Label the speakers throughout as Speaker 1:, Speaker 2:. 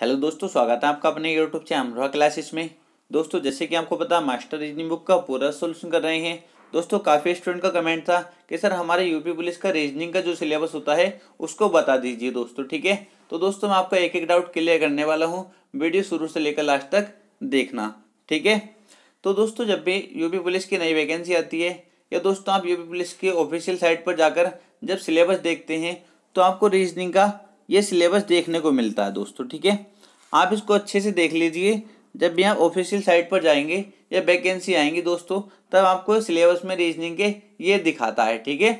Speaker 1: hello दोस्तों स्वागत है आपका अपने यूट्यूब चैनल क्लासेस में दोस्तों जैसे कि आपको पता मास्टर रीजनिंग बुक का पूरा सोल्यूशन कर रहे हैं दोस्तों काफ़ी स्टूडेंट का कमेंट था कि सर हमारे यूपी पुलिस का रीजनिंग का जो सिलेबस होता है उसको बता दीजिए दोस्तों ठीक है तो दोस्तों मैं आपका एक एक डाउट क्लियर करने वाला हूँ वीडियो शुरू से लेकर लास्ट तक देखना ठीक है तो दोस्तों जब भी यूपी पुलिस की नई वैकेंसी आती है या दोस्तों आप यूपी पुलिस के ऑफिशियल साइट पर जाकर जब सिलेबस देखते हैं तो आपको रीजनिंग का ये सिलेबस देखने को मिलता है दोस्तों ठीक है आप इसको अच्छे से देख लीजिए जब यहाँ ऑफिशियल साइट पर जाएंगे या वैकेंसी आएंगी दोस्तों तब आपको सिलेबस में रीजनिंग के ये दिखाता है ठीक है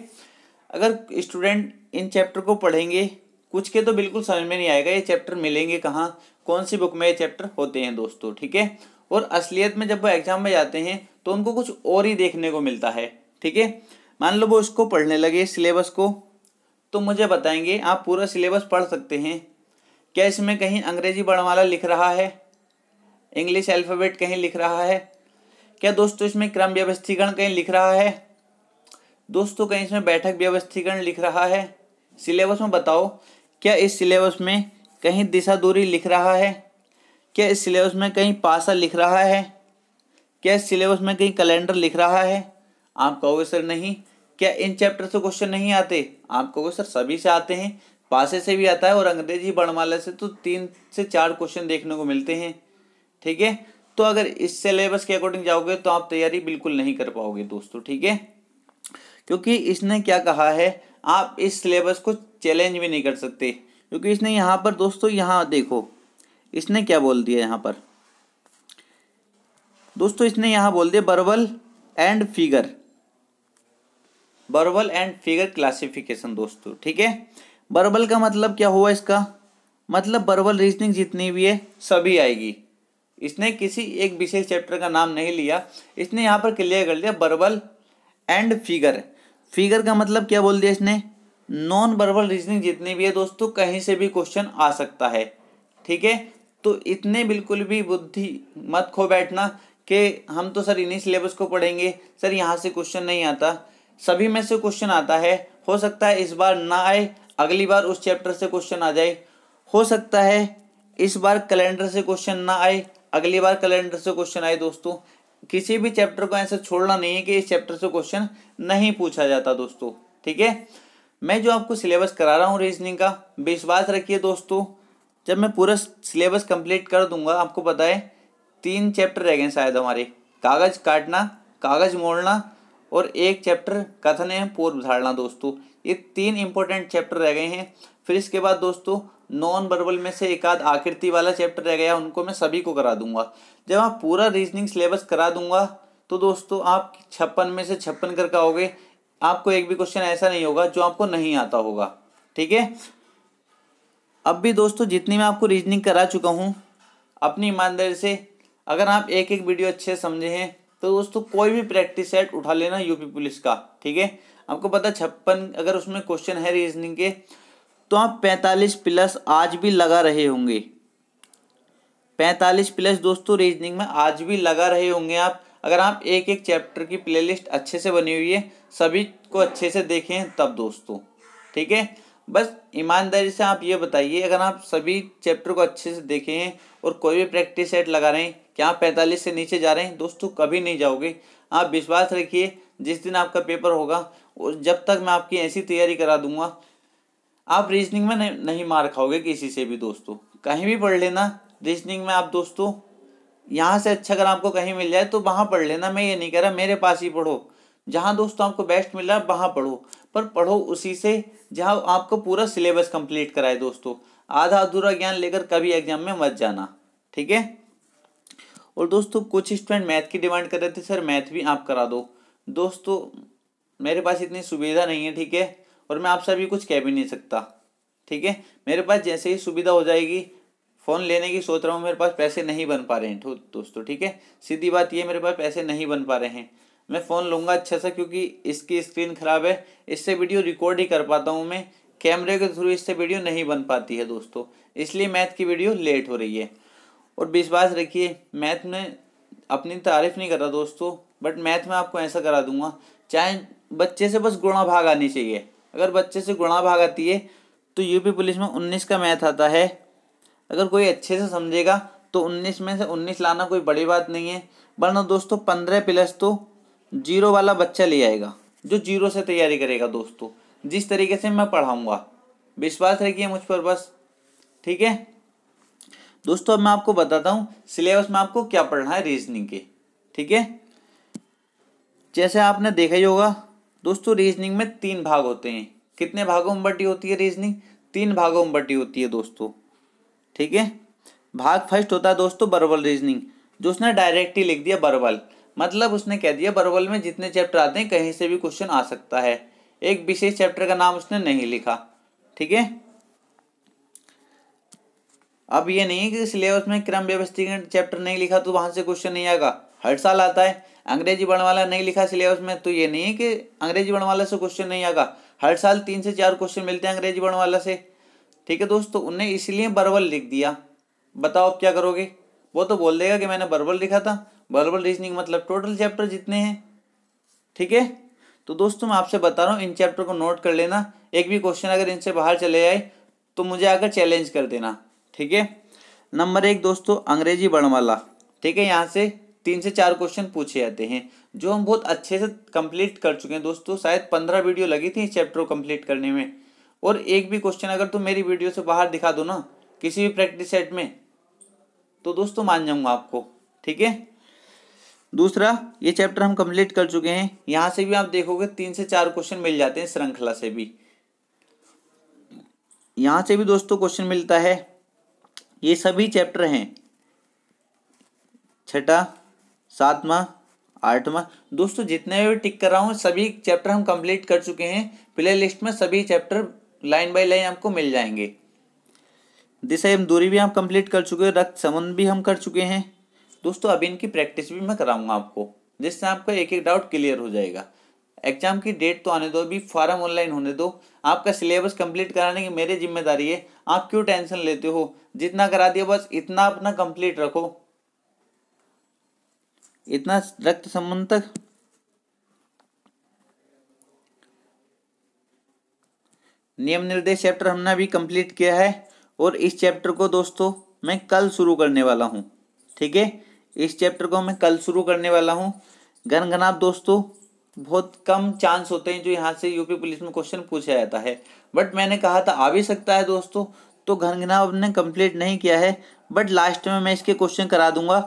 Speaker 1: अगर स्टूडेंट इन चैप्टर को पढ़ेंगे कुछ के तो बिल्कुल समझ में नहीं आएगा ये चैप्टर मिलेंगे कहाँ कौन सी बुक में ये चैप्टर होते हैं दोस्तों ठीक है और असलियत में जब वो एग्जाम में जाते हैं तो उनको कुछ और ही देखने को मिलता है ठीक है मान लो वो इसको पढ़ने लगे सिलेबस को तो मुझे बताएंगे आप पूरा सिलेबस पढ़ सकते हैं क्या इसमें कहीं अंग्रेजी वर्णमाला लिख रहा है इंग्लिश अल्फ़ाबेट कहीं लिख रहा है क्या दोस्तों इसमें क्रम व्यवस्थीकरण कहीं लिख रहा है दोस्तों कहीं इसमें बैठक व्यवस्थीकरण लिख रहा है सिलेबस में बताओ क्या इस सिलेबस में कहीं दिशा दूरी लिख रहा है क्या इस सिलेबस में कहीं पासा लिख रहा है क्या इस सिलेबस में कहीं कैलेंडर लिख रहा है आप कहोगे सर नहीं क्या इन चैप्टर से क्वेश्चन नहीं आते आपको सर सभी से आते हैं पासे से भी आता है और अंग्रेजी बड़माला से तो तीन से चार क्वेश्चन देखने को मिलते हैं ठीक है तो अगर इस सिलेबस के अकॉर्डिंग जाओगे तो आप तैयारी बिल्कुल नहीं कर पाओगे दोस्तों ठीक है क्योंकि इसने क्या कहा है आप इस सिलेबस को चैलेंज भी नहीं कर सकते क्योंकि इसने यहाँ पर दोस्तों यहाँ देखो इसने क्या बोल दिया यहाँ पर दोस्तों इसने यहाँ बोल दिया verbal and figure verbal and figure classification दोस्तों ठीक है बर्बल का मतलब क्या हुआ इसका मतलब बर्बल रीजनिंग जितनी भी है सभी आएगी इसने किसी एक विशेष चैप्टर का नाम नहीं लिया इसने यहाँ पर क्लियर कर दिया बर्बल एंड फिगर फिगर का मतलब क्या बोल दिया इसने नॉन बर्बल रीजनिंग जितनी भी है दोस्तों कहीं से भी क्वेश्चन आ सकता है ठीक है तो इतने बिल्कुल भी बुद्धि मत खो बैठना कि हम तो सर इन्हीं सिलेबस को पढ़ेंगे सर यहाँ से क्वेश्चन नहीं आता सभी में से क्वेश्चन आता है हो सकता है इस बार ना आए अगली बार उस चैप्टर से क्वेश्चन आ जाए हो सकता है इस बार कैलेंडर से क्वेश्चन ना आए अगली बार कैलेंडर से क्वेश्चन आए दोस्तों किसी भी चैप्टर को ऐसा छोड़ना नहीं है कि इस चैप्टर से क्वेश्चन नहीं पूछा जाता दोस्तों ठीक है मैं जो आपको सिलेबस करा रहा हूँ रीजनिंग का विश्वास रखिए दोस्तों जब मैं पूरा सिलेबस कंप्लीट कर दूंगा आपको पता है तीन चैप्टर रह गए शायद हमारे कागज़ काटना कागज़ मोड़ना और एक चैप्टर कथन है पूर्व धारणा दोस्तों ये तीन इंपॉर्टेंट चैप्टर रह गए हैं फिर इसके बाद दोस्तों नॉन वर्बल में से एक आध आकृति वाला चैप्टर रह गया उनको मैं सभी को करा दूंगा जब आप पूरा रीजनिंग सिलेबस करा दूंगा तो दोस्तों आप छप्पन में से छप्पन कर आओगे आपको एक भी क्वेश्चन ऐसा नहीं होगा जो आपको नहीं आता होगा ठीक है अब भी दोस्तों जितनी मैं आपको रीजनिंग करा चुका हूँ अपनी ईमानदारी से अगर आप एक एक वीडियो अच्छे समझे हैं तो दोस्तों कोई भी प्रैक्टिस सेट उठा लेना यूपी पुलिस का ठीक है आपको पता छप्पन अगर उसमें क्वेश्चन है रीजनिंग के तो आप पैंतालीस प्लस आज भी लगा रहे होंगे पैंतालीस प्लस दोस्तों रीजनिंग में आज भी लगा रहे होंगे आप अगर आप एक एक चैप्टर की प्लेलिस्ट अच्छे से बनी हुई है सभी को अच्छे से देखें तब दोस्तों ठीक है बस ईमानदारी से आप ये बताइए अगर आप सभी चैप्टर को अच्छे से देखें हैं और कोई भी प्रैक्टिस सेट लगा रहे हैं क्या आप पैंतालीस से नीचे जा रहे हैं दोस्तों कभी नहीं जाओगे आप विश्वास रखिए जिस दिन आपका पेपर होगा जब तक मैं आपकी ऐसी तैयारी करा दूंगा आप रीजनिंग में नहीं, नहीं मार खाओगे किसी से भी दोस्तों कहीं भी पढ़ लेना रीजनिंग में आप दोस्तों यहाँ से अच्छा अगर आपको कहीं मिल जाए तो वहाँ पढ़ लेना मैं ये नहीं कह रहा मेरे पास ही पढ़ो जहाँ दोस्तों आपको बेस्ट मिल रहा है वहाँ पढ़ो पर पढ़ो उसी से जहाँ आपको पूरा सिलेबस कंप्लीट कराए दोस्तों आधा अधूरा ज्ञान लेकर कभी एग्जाम में मत जाना ठीक है और दोस्तों कुछ स्टूडेंट मैथ की डिमांड कर रहे थे सर मैथ भी आप करा दो दोस्तों मेरे पास इतनी सुविधा नहीं है ठीक है और मैं आप सभी कुछ कह भी नहीं सकता ठीक है मेरे पास जैसे ही सुविधा हो जाएगी फ़ोन लेने की सोच रहा हूँ मेरे पास पैसे नहीं बन पा रहे हैं दोस्तों ठीक है सीधी बात ये मेरे पास पैसे नहीं बन पा रहे हैं मैं फ़ोन लूँगा अच्छा सा क्योंकि इसकी स्क्रीन ख़राब है इससे वीडियो रिकॉर्ड ही कर पाता हूँ मैं कैमरे के थ्रू इससे वीडियो नहीं बन पाती है दोस्तों इसलिए मैथ की वीडियो लेट हो रही है और विश्वास रखिए मैथ में अपनी तारीफ नहीं कर रहा दोस्तों बट मैथ में आपको ऐसा करा दूंगा चाहे बच्चे से बस गुणा भाग आनी चाहिए अगर बच्चे से गुणा भाग आती है तो यूपी पुलिस में उन्नीस का मैथ आता है अगर कोई अच्छे से समझेगा तो उन्नीस में से उन्नीस लाना कोई बड़ी बात नहीं है वरना दोस्तों पंद्रह प्लस तो जीरो वाला बच्चा ले आएगा जो जीरो से तैयारी करेगा दोस्तों जिस तरीके से मैं पढ़ाऊँगा विश्वास रखिए मुझ पर बस ठीक है दोस्तों अब मैं आपको बताता हूँ सिलेबस में आपको क्या पढ़ना है रीजनिंग के ठीक है जैसे आपने देखा ही होगा दोस्तों रीजनिंग में तीन भाग होते हैं कितने भागों में बटी होती है रीजनिंग तीन भागों में बटी होती है दोस्तों ठीक है भाग फर्स्ट होता है दोस्तों बर्बल रीजनिंग जो उसने डायरेक्ट ही लिख दिया बर्बल मतलब उसने कह दिया बर्बल में जितने चैप्टर आते हैं कहीं से भी क्वेश्चन आ सकता है एक विशेष चैप्टर का नाम उसने नहीं लिखा ठीक है अब ये नहीं है कि सिलेबस में क्रम व्यवस्थीकरण चैप्टर नहीं लिखा तो वहाँ से क्वेश्चन नहीं आएगा हर साल आता है अंग्रेजी वर्णमाला नहीं लिखा सिलेबस में तो ये नहीं है कि अंग्रेजी वर्णमाला से क्वेश्चन नहीं आएगा हर साल तीन से चार क्वेश्चन मिलते हैं अंग्रेजी वर्णमाला से ठीक है दोस्तों उनने इसलिए बरबल लिख दिया बताओ आप क्या करोगे वो तो बोल देगा कि मैंने बरवल लिखा था बर्बल रीजनिंग मतलब टोटल चैप्टर जितने हैं ठीक है तो दोस्तों मैं आपसे बता रहा हूँ इन चैप्टर को नोट कर लेना एक भी क्वेश्चन अगर इनसे बाहर चले जाए तो मुझे आकर चैलेंज कर देना ठीक है नंबर एक दोस्तों अंग्रेजी वर्णमाला ठीक है यहाँ से तीन से चार क्वेश्चन पूछे जाते हैं जो हम बहुत अच्छे से कंप्लीट कर चुके हैं दोस्तों शायद पंद्रह वीडियो लगी थी इस चैप्टर को कंप्लीट करने में और एक भी क्वेश्चन अगर तुम मेरी वीडियो से बाहर दिखा दो ना किसी भी प्रैक्टिस सेट में तो दोस्तों मान जाऊंगा आपको ठीक है दूसरा ये चैप्टर हम कंप्लीट कर चुके हैं यहाँ से भी आप देखोगे तीन से चार क्वेश्चन मिल जाते हैं श्रृंखला से भी यहाँ से भी दोस्तों क्वेश्चन मिलता है ये सभी चैप्टर हैं छठा सातवा आठवा दोस्तों जितने भी टिक कर रहा हूँ सभी चैप्टर हम कंप्लीट कर चुके हैं प्ले लिस्ट में सभी चैप्टर लाइन बाय लाइन आपको मिल जाएंगे दिशा एवं दूरी भी हम कंप्लीट कर चुके हैं रक्त संबंध भी हम कर चुके हैं दोस्तों अभी इनकी प्रैक्टिस भी मैं कराऊंगा आपको जिससे आपका एक एक डाउट क्लियर हो जाएगा एग्जाम की डेट तो आने दो अभी फॉर्म ऑनलाइन होने दो आपका सिलेबस कंप्लीट कराने की मेरी जिम्मेदारी है आप क्यों टेंशन लेते हो जितना करा दिया बस इतना अपना कंप्लीट रखो इतना रक्त संबंध तक नियम निर्देश चैप्टर हमने अभी कंप्लीट किया है और इस चैप्टर को दोस्तों मैं कल शुरू करने वाला हूँ ठीक है इस चैप्टर को मैं कल शुरू करने वाला हूँ घन दोस्तों बहुत कम चांस होते हैं जो यहाँ से यूपी पुलिस में क्वेश्चन पूछा जाता है बट मैंने कहा था आ भी सकता है दोस्तों तो घनघना ने कंप्लीट नहीं किया है बट लास्ट में मैं इसके क्वेश्चन करा दूंगा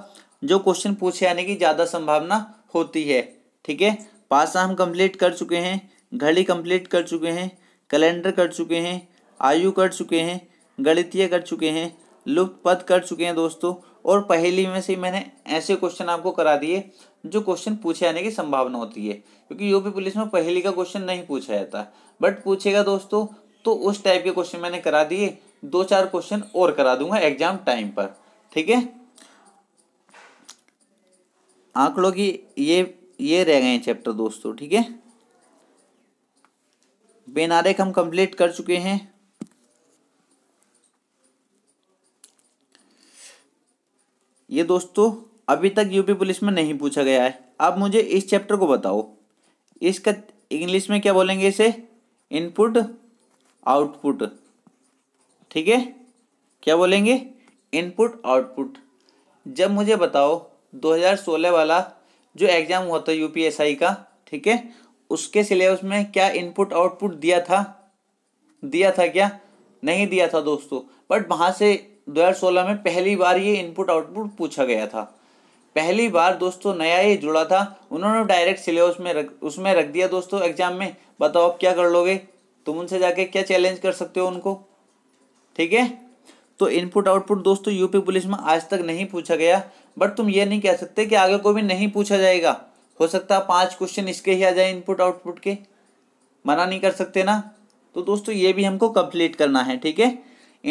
Speaker 1: जो क्वेश्चन पूछे आने की ज़्यादा संभावना होती है ठीक है पासा हम कंप्लीट कर चुके हैं घड़ी कंप्लीट कर चुके हैं कैलेंडर कर चुके हैं आयु कर चुके हैं गणितीय कर चुके हैं लुप्त पद कर चुके हैं दोस्तों और पहली में से मैंने ऐसे क्वेश्चन आपको करा दिए जो क्वेश्चन पूछे आने की संभावना होती है क्योंकि यूपी पुलिस में पहली का क्वेश्चन नहीं पूछा जाता बट पूछेगा दोस्तों तो उस टाइप के क्वेश्चन मैंने करा दिए दो चार क्वेश्चन और करा दूंगा एग्जाम टाइम पर ठीक है आंकड़ों की ये ये रह गए चैप्टर दोस्तों ठीक है बेनारेख हम कंप्लीट कर चुके हैं ये दोस्तों अभी तक यूपी पुलिस में नहीं पूछा गया है आप मुझे इस चैप्टर को बताओ इसका इंग्लिश में क्या बोलेंगे इसे इनपुट आउटपुट ठीक है क्या बोलेंगे इनपुट आउटपुट जब मुझे बताओ 2016 वाला जो एग्ज़ाम हुआ था यूपीएसआई का ठीक है उसके सिलेबस में क्या इनपुट आउटपुट दिया था दिया था क्या नहीं दिया था दोस्तों बट वहाँ से 2016 में पहली बार ये इनपुट आउटपुट पूछा गया था पहली बार दोस्तों नया ही जुड़ा था उन्होंने डायरेक्ट सिलेबस में रख उसमें रख दिया दोस्तों एग्जाम में बताओ आप क्या कर लोगे तुम उनसे जाके क्या चैलेंज कर सकते हो उनको ठीक है तो इनपुट आउटपुट दोस्तों यूपी पुलिस में आज तक नहीं पूछा गया बट तुम ये नहीं कह सकते कि आगे को भी नहीं पूछा जाएगा हो सकता है पाँच क्वेश्चन इसके ही आ जाए इनपुट आउटपुट के मना नहीं कर सकते ना तो दोस्तों ये भी हमको कंप्लीट करना है ठीक है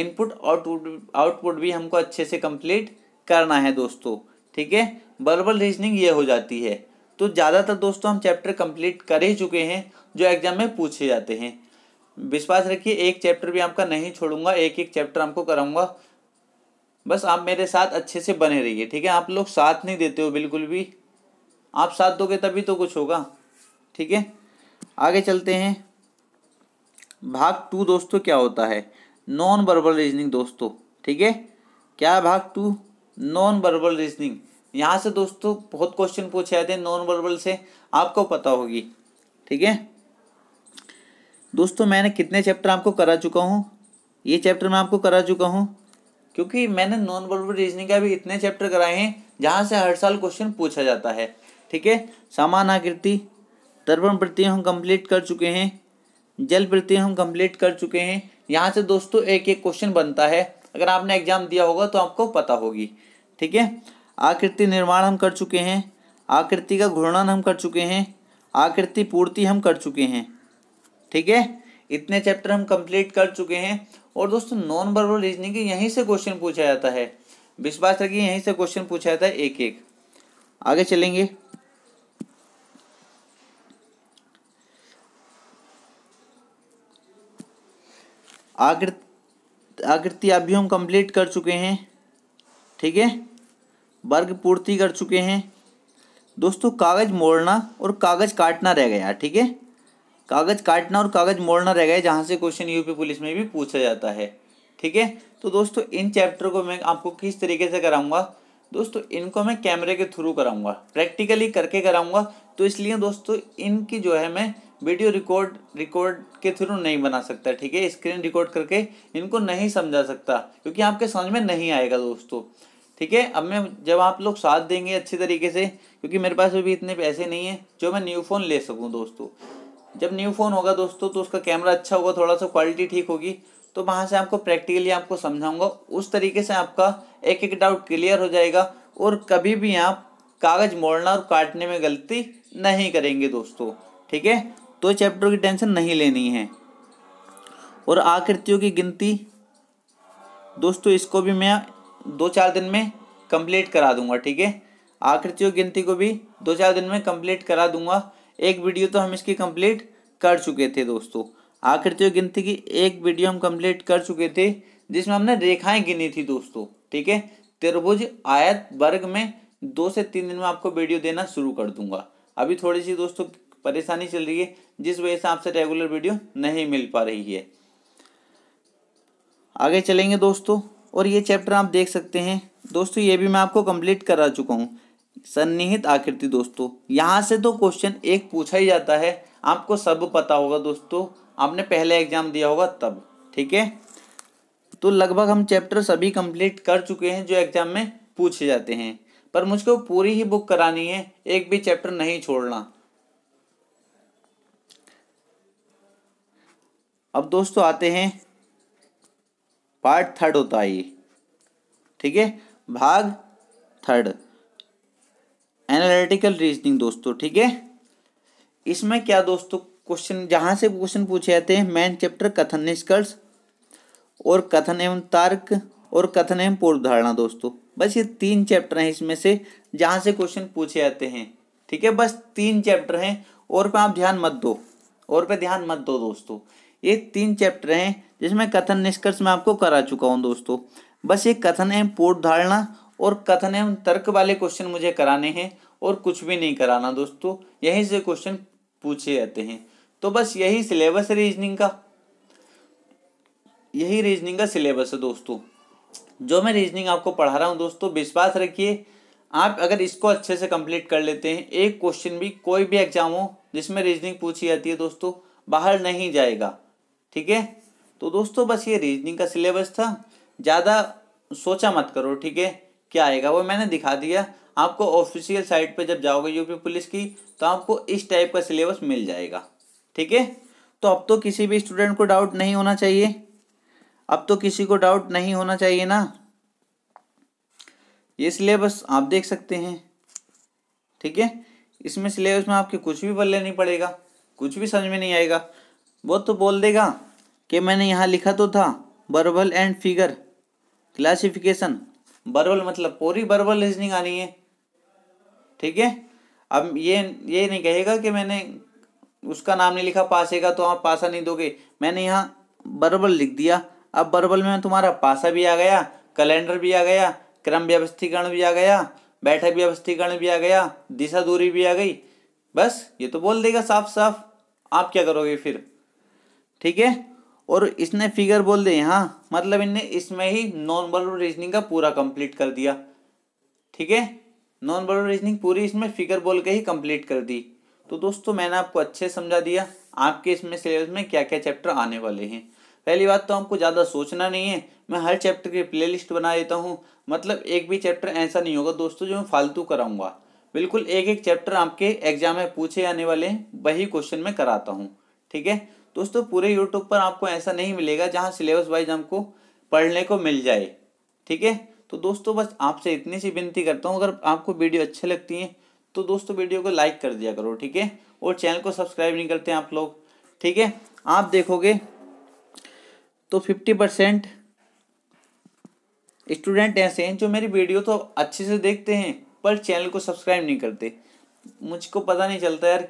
Speaker 1: इनपुट आउटपुट आउटपुट भी हमको अच्छे से कंप्लीट करना है दोस्तों ठीक है बर्बल रीजनिंग ये हो जाती है तो ज़्यादातर दोस्तों हम चैप्टर कंप्लीट कर ही चुके हैं जो एग्जाम में पूछे जाते हैं विश्वास रखिए एक चैप्टर भी आपका नहीं छोड़ूंगा एक एक चैप्टर आपको कराऊंगा बस आप मेरे साथ अच्छे से बने रहिए ठीक है आप लोग साथ नहीं देते हो बिल्कुल भी आप साथ दोगे तभी तो कुछ होगा ठीक है आगे चलते हैं भाग टू दोस्तों क्या होता है नॉन बर्बल रीजनिंग दोस्तों ठीक है क्या भाग टू नॉन वर्बल रीजनिंग यहाँ से दोस्तों बहुत क्वेश्चन पूछे जाते हैं नॉन वर्बल से आपको पता होगी ठीक है दोस्तों मैंने कितने चैप्टर आपको करा चुका हूँ ये चैप्टर मैं आपको करा चुका हूँ क्योंकि मैंने नॉन वर्बल रीजनिंग का भी इतने चैप्टर कराए हैं जहाँ से हर साल क्वेश्चन पूछा जाता है ठीक है सामान आकृति दर्पण प्रत्यय हम कंप्लीट कर चुके हैं जल प्रत्यय हम कंप्लीट कर चुके हैं यहाँ से दोस्तों एक एक क्वेश्चन बनता है अगर आपने एग्जाम दिया होगा तो आपको पता होगी ठीक है आकृति निर्माण हम कर चुके हैं आकृति का घूर्णन हम कर चुके हैं आकृति पूर्ति हम कर चुके हैं ठीक है इतने चैप्टर हम कंप्लीट कर चुके हैं और दोस्तों नॉन वर्बल रीजनिंग के यहीं से क्वेश्चन पूछा जाता है विश्वास रखिए यहीं से क्वेश्चन पूछा जाता है एक एक आगे चलेंगे आकृति आकृति अभी हम कंप्लीट कर चुके हैं ठीक है वर्ग पूर्ति कर चुके हैं दोस्तों कागज़ मोड़ना और कागज़ काटना रह गया ठीक है कागज़ काटना और कागज़ मोड़ना रह गया जहाँ से क्वेश्चन यूपी पुलिस में भी पूछा जाता है ठीक है तो दोस्तों इन चैप्टर को मैं आपको किस तरीके से कराऊंगा दोस्तों इनको मैं कैमरे के थ्रू कराऊंगा प्रैक्टिकली करके कराऊंगा तो इसलिए दोस्तों इनकी जो है मैं वीडियो रिकॉर्ड रिकॉर्ड के थ्रू नहीं बना सकता ठीक है स्क्रीन रिकॉर्ड करके इनको नहीं समझा सकता क्योंकि आपके समझ में नहीं आएगा दोस्तों ठीक है अब मैं जब आप लोग साथ देंगे अच्छी तरीके से क्योंकि मेरे पास अभी इतने पैसे नहीं है जो मैं न्यू फ़ोन ले सकूँ दोस्तों जब न्यू फ़ोन होगा दोस्तों तो उसका कैमरा अच्छा होगा थोड़ा सा क्वालिटी ठीक होगी तो वहाँ से आपको प्रैक्टिकली आपको समझाऊंगा उस तरीके से आपका एक एक डाउट क्लियर हो जाएगा और कभी भी आप कागज़ मोड़ना और काटने में गलती नहीं करेंगे दोस्तों ठीक है तो चैप्टर की टेंशन नहीं लेनी है और आकृतियों की गिनती दोस्तों इसको भी मैं दो चार दिन में कंप्लीट करा दूंगा ठीक है आकृतियों गिनती को भी दो चार दिन में कंप्लीट करा दूंगा एक वीडियो तो हम इसकी कंप्लीट कर चुके थे दोस्तों आकृतियों गिनती की एक वीडियो हम कंप्लीट कर चुके थे जिसमें हमने रेखाएं गिनी थी दोस्तों ठीक है त्रिभुज आयत वर्ग में दो से तीन दिन में आपको वीडियो देना शुरू कर दूंगा अभी थोड़ी सी दोस्तों परेशानी चल रही है जिस वजह से आपसे रेगुलर वीडियो नहीं मिल पा रही है आगे चलेंगे दोस्तों और ये चैप्टर आप देख सकते हैं दोस्तों ये भी मैं आपको कंप्लीट करा चुका हूँ सन्निहित आकृति दोस्तों यहाँ से तो क्वेश्चन एक पूछा ही जाता है आपको सब पता होगा दोस्तों आपने पहले एग्जाम दिया होगा तब ठीक है तो लगभग हम चैप्टर सभी कंप्लीट कर चुके हैं जो एग्जाम में पूछे जाते हैं पर मुझको पूरी ही बुक करानी है एक भी चैप्टर नहीं छोड़ना अब दोस्तों आते हैं पार्ट थर्ड होता है ये ठीक है भाग थर्ड एनालिटिकल रीजनिंग दोस्तों ठीक है इसमें क्या दोस्तों क्वेश्चन जहाँ से क्वेश्चन पूछे जाते हैं मेन चैप्टर कथन निष्कर्ष और कथन एवं तर्क और कथन एवं पूर्व धारणा दोस्तों बस ये तीन चैप्टर हैं इसमें से जहाँ से क्वेश्चन पूछे जाते हैं ठीक है बस तीन चैप्टर हैं और पे आप ध्यान मत दो और पे ध्यान मत दो दोस्तों ये तीन चैप्टर हैं जिसमें कथन निष्कर्ष मैं आपको करा चुका हूँ दोस्तों बस ये कथन एवं पोर्ट धारणा और कथन एवं तर्क वाले क्वेश्चन मुझे कराने हैं और कुछ भी नहीं कराना दोस्तों यहीं से क्वेश्चन पूछे जाते हैं तो बस यही सिलेबस है रीजनिंग का यही रीजनिंग का सिलेबस है दोस्तों जो मैं रीजनिंग आपको पढ़ा रहा हूँ दोस्तों विश्वास रखिए आप अगर इसको अच्छे से कंप्लीट कर लेते हैं एक क्वेश्चन भी कोई भी एग्जाम हो जिसमें रीजनिंग पूछी जाती है दोस्तों बाहर नहीं जाएगा ठीक है तो दोस्तों बस ये रीजनिंग का सिलेबस था ज़्यादा सोचा मत करो ठीक है क्या आएगा वो मैंने दिखा दिया आपको ऑफिशियल साइट पर जब जाओगे यूपी पुलिस की तो आपको इस टाइप का सिलेबस मिल जाएगा ठीक है तो अब तो किसी भी स्टूडेंट को डाउट नहीं होना चाहिए अब तो किसी को डाउट नहीं होना चाहिए ना ये सिलेबस आप देख सकते हैं ठीक है इसमें सिलेबस में आपके कुछ भी बल्ले नहीं पड़ेगा कुछ भी समझ में नहीं आएगा वो तो बोल देगा कि मैंने यहाँ लिखा तो था verbal and figure classification verbal मतलब पूरी बर्बल रीजनिंग आनी है ठीक है अब ये ये नहीं कहेगा कि मैंने उसका नाम नहीं लिखा पासेगा तो आप पासा नहीं दोगे मैंने यहाँ बर्बल लिख दिया अब बर्बल में तुम्हारा पासा भी आ गया कैलेंडर भी आ गया क्रम व्यवस्थीकरण भी आ गया बैठक व्यवस्थीकरण भी आ गया दिशा दूरी भी आ गई बस ये तो बोल देगा साफ साफ आप क्या करोगे फिर ठीक है और इसने फिगर बोल दे यहाँ मतलब इनने इसमें ही नॉन वर्बल रीजनिंग का पूरा कंप्लीट कर दिया ठीक है नॉन वर्बल रीजनिंग पूरी इसमें फिगर बोल के ही कंप्लीट कर दी तो दोस्तों मैंने आपको अच्छे समझा दिया आपके इसमें सिलेबस में क्या क्या चैप्टर आने वाले हैं पहली बात तो हमको ज़्यादा सोचना नहीं है मैं हर चैप्टर की प्ले बना देता हूँ मतलब एक भी चैप्टर ऐसा नहीं होगा दोस्तों जो मैं फालतू कराऊंगा बिल्कुल एक एक चैप्टर आपके एग्जाम में पूछे आने वाले हैं वही क्वेश्चन में कराता हूँ ठीक है दोस्तों पूरे यूट्यूब पर आपको ऐसा नहीं मिलेगा जहाँ सिलेबस वाइज हमको पढ़ने को मिल जाए ठीक है तो दोस्तों बस आपसे इतनी सी विनती करता हूँ अगर आपको वीडियो अच्छी लगती है तो दोस्तों वीडियो को लाइक कर दिया करो ठीक है और चैनल को सब्सक्राइब नहीं करते आप लोग ठीक है आप देखोगे तो फिफ्टी परसेंट स्टूडेंट ऐसे हैं जो मेरी वीडियो तो अच्छे से देखते हैं पर चैनल को सब्सक्राइब नहीं करते मुझको पता नहीं चलता यार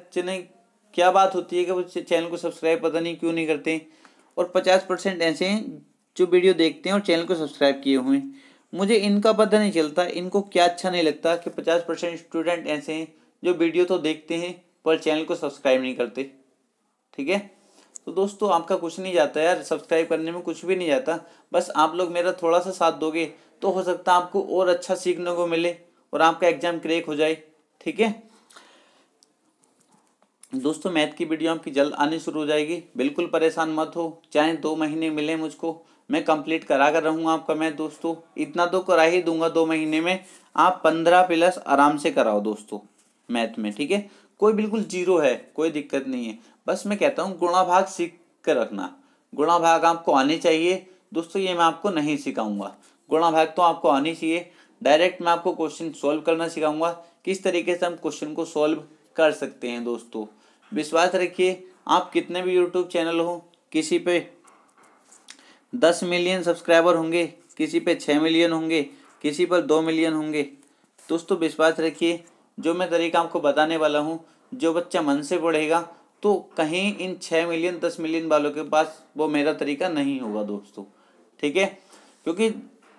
Speaker 1: क्या बात होती है कि वो चैनल को सब्सक्राइब पता नहीं क्यों नहीं करते और पचास परसेंट ऐसे हैं जो वीडियो देखते हैं और चैनल को सब्सक्राइब किए हुए हैं मुझे इनका पता नहीं चलता इनको क्या अच्छा नहीं लगता कि पचास परसेंट स्टूडेंट ऐसे हैं जो वीडियो तो देखते हैं पर चैनल को सब्सक्राइब नहीं करते ठीक है तो दोस्तों आपका कुछ नहीं जाता यार सब्सक्राइब करने में कुछ भी नहीं जाता बस आप लोग मेरा थोड़ा सा साथ दोगे तो हो सकता है आपको और अच्छा सीखने को मिले और आपका एग्ज़ाम क्रेक हो जाए ठीक है दोस्तों मैथ की वीडियो आपकी जल्द आनी शुरू हो जाएगी बिल्कुल परेशान मत हो चाहे दो महीने मिले मुझको मैं कंप्लीट करा कर रहूँगा आपका मैथ दोस्तों इतना तो करा ही दूंगा दो महीने में आप पंद्रह प्लस आराम से कराओ दोस्तों मैथ में ठीक है कोई बिल्कुल जीरो है कोई दिक्कत नहीं है बस मैं कहता हूँ गुणा भाग सीख कर रखना गुणा भाग आपको आने चाहिए दोस्तों ये मैं आपको नहीं सिखाऊंगा गुणा भाग तो आपको आनी चाहिए डायरेक्ट मैं आपको क्वेश्चन सॉल्व करना सिखाऊंगा किस तरीके से हम क्वेश्चन को सॉल्व कर सकते हैं दोस्तों विश्वास रखिए आप कितने भी यूट्यूब चैनल हो किसी पे दस मिलियन सब्सक्राइबर होंगे किसी पे छः मिलियन होंगे किसी पर दो मिलियन होंगे दोस्तों विश्वास रखिए जो मैं तरीका आपको बताने वाला हूँ जो बच्चा मन से पढ़ेगा तो कहीं इन छः मिलियन दस मिलियन वालों के पास वो मेरा तरीका नहीं होगा दोस्तों ठीक है क्योंकि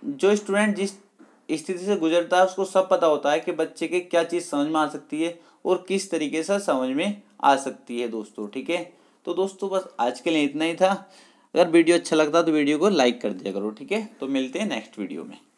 Speaker 1: जो स्टूडेंट जिस स्थिति से गुजरता है उसको सब पता होता है कि बच्चे के क्या चीज़ समझ में आ सकती है और किस तरीके से समझ में आ सकती है दोस्तों ठीक है तो दोस्तों बस आज के लिए इतना ही था अगर वीडियो अच्छा लगता तो वीडियो को लाइक कर दिया करो ठीक है तो मिलते हैं नेक्स्ट वीडियो में